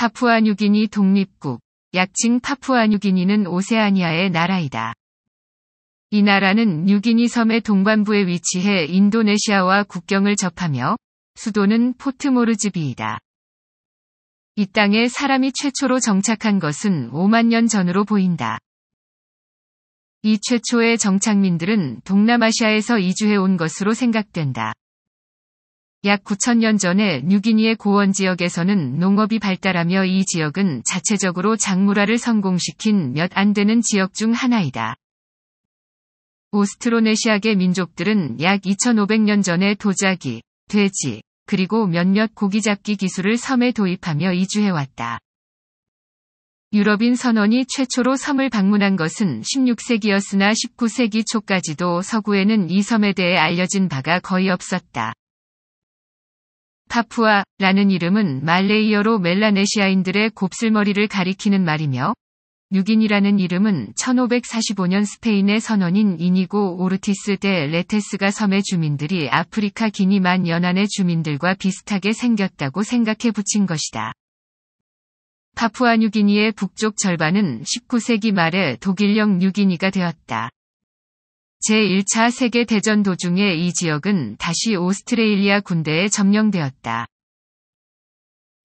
파푸아뉴기니 독립국, 약칭 파푸아뉴기니는 오세아니아의 나라이다. 이 나라는 뉴기니 섬의 동반부에 위치해 인도네시아와 국경을 접하며 수도는 포트모르즈비이다. 이 땅에 사람이 최초로 정착한 것은 5만 년 전으로 보인다. 이 최초의 정착민들은 동남아시아에서 이주해 온 것으로 생각된다. 약 9천년 전에 뉴기니의 고원 지역에서는 농업이 발달하며 이 지역은 자체적으로 작물화를 성공시킨 몇 안 되는 지역 중 하나이다. 오스트로네시아계 민족들은 약 2500년 전에 도자기, 돼지, 그리고 몇몇 고기잡기 기술을 섬에 도입하며 이주해왔다. 유럽인 선원이 최초로 섬을 방문한 것은 16세기였으나 19세기 초까지도 서구에는 이 섬에 대해 알려진 바가 거의 없었다. 파푸아라는 이름은 말레이어로 멜라네시아인들의 곱슬머리를 가리키는 말이며 뉴긴이라는 이름은 1545년 스페인의 선원인 이니고 오르티스 대 레테스가 섬의 주민들이 아프리카 기니만 연안의 주민들과 비슷하게 생겼다고 생각해 붙인 것이다. 파푸아 뉴기니의 북쪽 절반은 19세기 말에 독일령 뉴기니가 되었다. 제1차 세계대전 도중에 이 지역은 다시 오스트레일리아 군대에 점령되었다.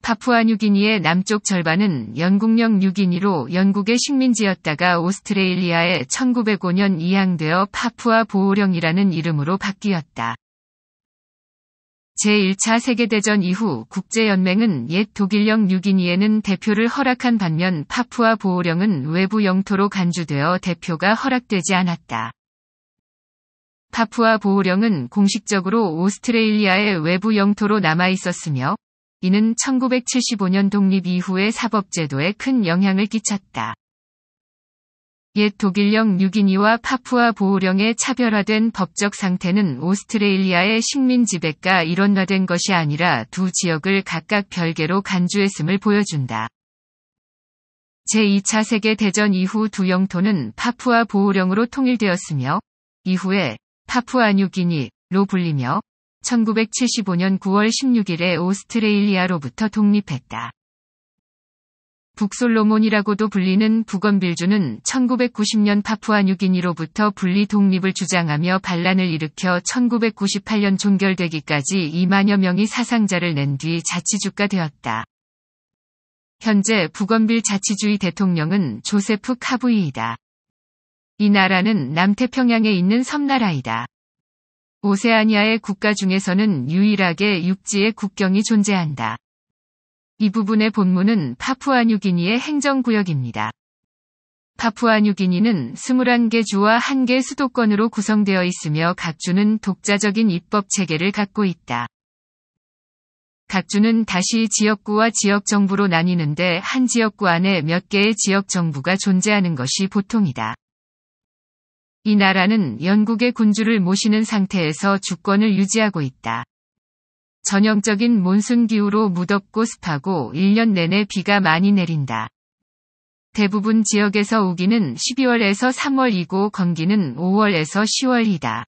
파푸아뉴기니의 남쪽 절반은 영국령 뉴기니로 영국의 식민지였다가 오스트레일리아에 1905년 이양되어 파푸아 보호령이라는 이름으로 바뀌었다. 제1차 세계대전 이후 국제연맹은 옛 독일령 뉴기니에는 대표를 허락한 반면 파푸아 보호령은 외부 영토로 간주되어 대표가 허락되지 않았다. 파푸아 보호령은 공식적으로 오스트레일리아의 외부 영토로 남아 있었으며 이는 1975년 독립 이후의 사법제도에 큰 영향을 끼쳤다. 옛 독일령 뉴기니와 파푸아 보호령의 차별화된 법적 상태는 오스트레일리아의 식민 지배가 일원화된 것이 아니라 두 지역을 각각 별개로 간주했음을 보여준다. 제2차 세계대전 이후 두 영토는 파푸아 보호령으로 통일되었으며, 이후에 파푸아뉴기니로 불리며 1975년 9월 16일에 오스트레일리아로부터 독립했다. 북솔로몬이라고도 불리는 북건빌주는 1990년 파푸아뉴기니로부터 분리 독립을 주장하며 반란을 일으켜 1998년 종결되기까지 2만여 명이 사상자를 낸 뒤 자치주가 되었다. 현재 북건빌 자치주의 대통령은 조세프 카부이이다. 이 나라는 남태평양에 있는 섬나라이다. 오세아니아의 국가 중에서는 유일하게 육지의 국경이 존재한다. 이 부분의 본문은 파푸아뉴기니의 행정구역입니다. 파푸아뉴기니는 21개 주와 1개 수도권으로 구성되어 있으며 각 주는 독자적인 입법 체계를 갖고 있다. 각 주는 다시 지역구와 지역정부로 나뉘는데 한 지역구 안에 몇 개의 지역정부가 존재하는 것이 보통이다. 이 나라는 영국의 군주를 모시는 상태에서 주권을 유지하고 있다. 전형적인 몬순 기후로 무덥고 습하고 1년 내내 비가 많이 내린다. 대부분 지역에서 우기는 12월에서 3월이고 건기는 5월에서 10월이다.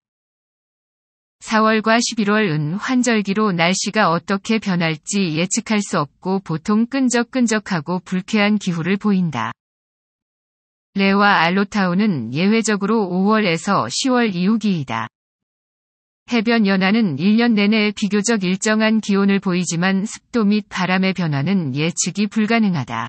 4월과 11월은 환절기로 날씨가 어떻게 변할지 예측할 수 없고 보통 끈적끈적하고 불쾌한 기후를 보인다. 레와 알로타우는 예외적으로 5월에서 10월 이후기이다. 해변 연안은 1년 내내 비교적 일정한 기온을 보이지만 습도 및 바람의 변화는 예측이 불가능하다.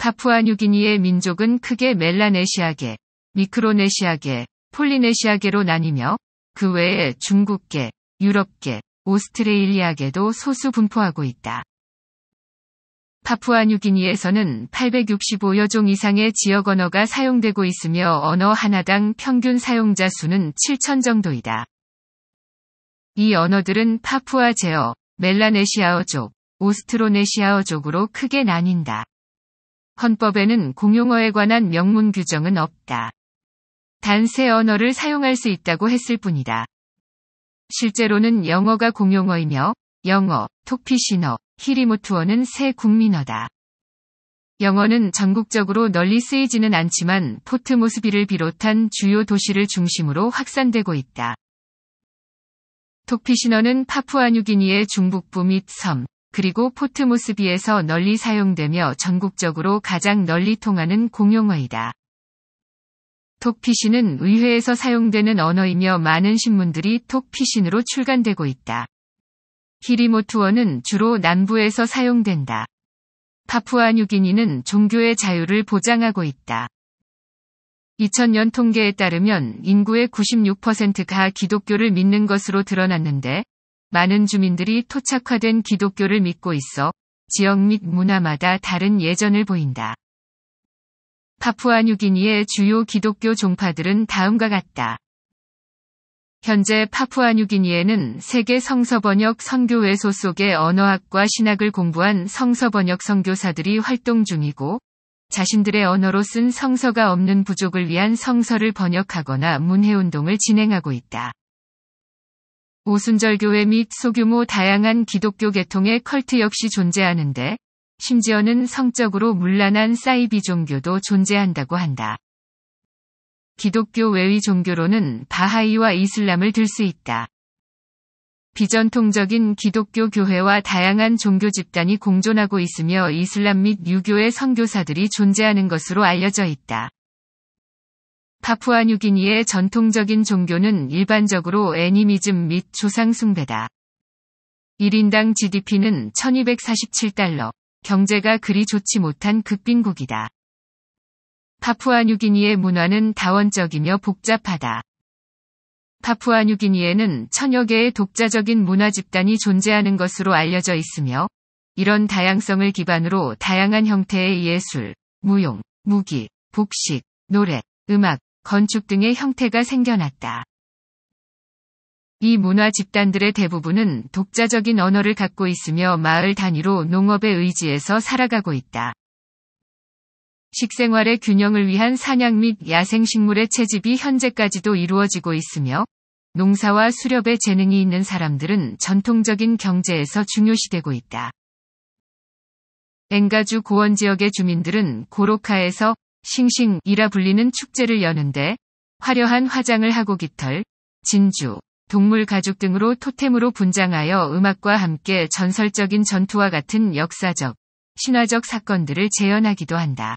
파푸아뉴기니의 민족은 크게 멜라네시아계, 미크로네시아계, 폴리네시아계로 나뉘며 그 외에 중국계, 유럽계, 오스트레일리아계도 소수 분포하고 있다. 파푸아뉴기니에서는 865여 종 이상의 지역 언어가 사용되고 있으며 언어 하나당 평균 사용자 수는 7천 정도이다. 이 언어들은 파푸아 제어, 멜라네시아어족, 오스트로네시아어족으로 크게 나뉜다. 헌법에는 공용어에 관한 명문 규정은 없다. 단세 언어를 사용할 수 있다고 했을 뿐이다. 실제로는 영어가 공용어이며 영어, 토피시너 히리모투어는 새 국민어다. 영어는 전국적으로 널리 쓰이지는 않지만 포트 모스비를 비롯한 주요 도시를 중심으로 확산되고 있다. 톡피신어는 파푸아뉴기니의 중북부 및 섬, 그리고 포트 모스비에서 널리 사용되며 전국적으로 가장 널리 통하는 공용어이다. 톡피신은 의회에서 사용되는 언어이며 많은 신문들이 톡피신으로 출간되고 있다. 히리모투어는 주로 남부에서 사용된다. 파푸아 뉴기니는 종교의 자유를 보장하고 있다. 2000년 통계에 따르면 인구의 96%가 기독교를 믿는 것으로 드러났는데 많은 주민들이 토착화된 기독교를 믿고 있어 지역 및 문화마다 다른 예전을 보인다. 파푸아 뉴기니의 주요 기독교 종파들은 다음과 같다. 현재 파푸아뉴기니에는 세계 성서번역 선교회소 속의 언어학과 신학을 공부한 성서번역 선교사들이 활동 중이고 자신들의 언어로 쓴 성서가 없는 부족을 위한 성서를 번역하거나 문해운동을 진행하고 있다. 오순절교회 및 소규모 다양한 기독교 계통의 컬트 역시 존재하는데 심지어는 성적으로 문란한 사이비 종교도 존재한다고 한다. 기독교 외의 종교로는 바하이와 이슬람을 들 수 있다. 비전통적인 기독교 교회와 다양한 종교 집단이 공존하고 있으며 이슬람 및 유교의 선교사들이 존재하는 것으로 알려져 있다. 파푸아뉴기니의 전통적인 종교는 일반적으로 애니미즘 및 조상숭배다. 1인당 GDP는 1247달러, 경제가 그리 좋지 못한 극빈국이다. 파푸아뉴기니의 문화는 다원적이며 복잡하다. 파푸아뉴기니에는 천여 개의 독자적인 문화 집단이 존재하는 것으로 알려져 있으며 이런 다양성을 기반으로 다양한 형태의 예술, 무용, 무기, 복식, 노래, 음악, 건축 등의 형태가 생겨났다. 이 문화 집단들의 대부분은 독자적인 언어를 갖고 있으며 마을 단위로 농업의의지에서 살아가고 있다. 식생활의 균형을 위한 사냥 및 야생식물의 채집이 현재까지도 이루어지고 있으며 농사와 수렵의 재능이 있는 사람들은 전통적인 경제에서 중요시되고 있다. 엥가주 고원 지역의 주민들은 고로카에서 싱싱이라 불리는 축제를 여는데 화려한 화장을 하고 깃털, 진주, 동물 가죽 등으로 토템으로 분장하여 음악과 함께 전설적인 전투와 같은 역사적, 신화적 사건들을 재현하기도 한다.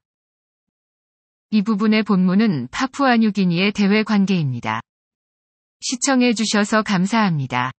이 부분의 본문은 파푸아뉴기니의 대외 관계입니다. 시청해 주셔서 감사합니다.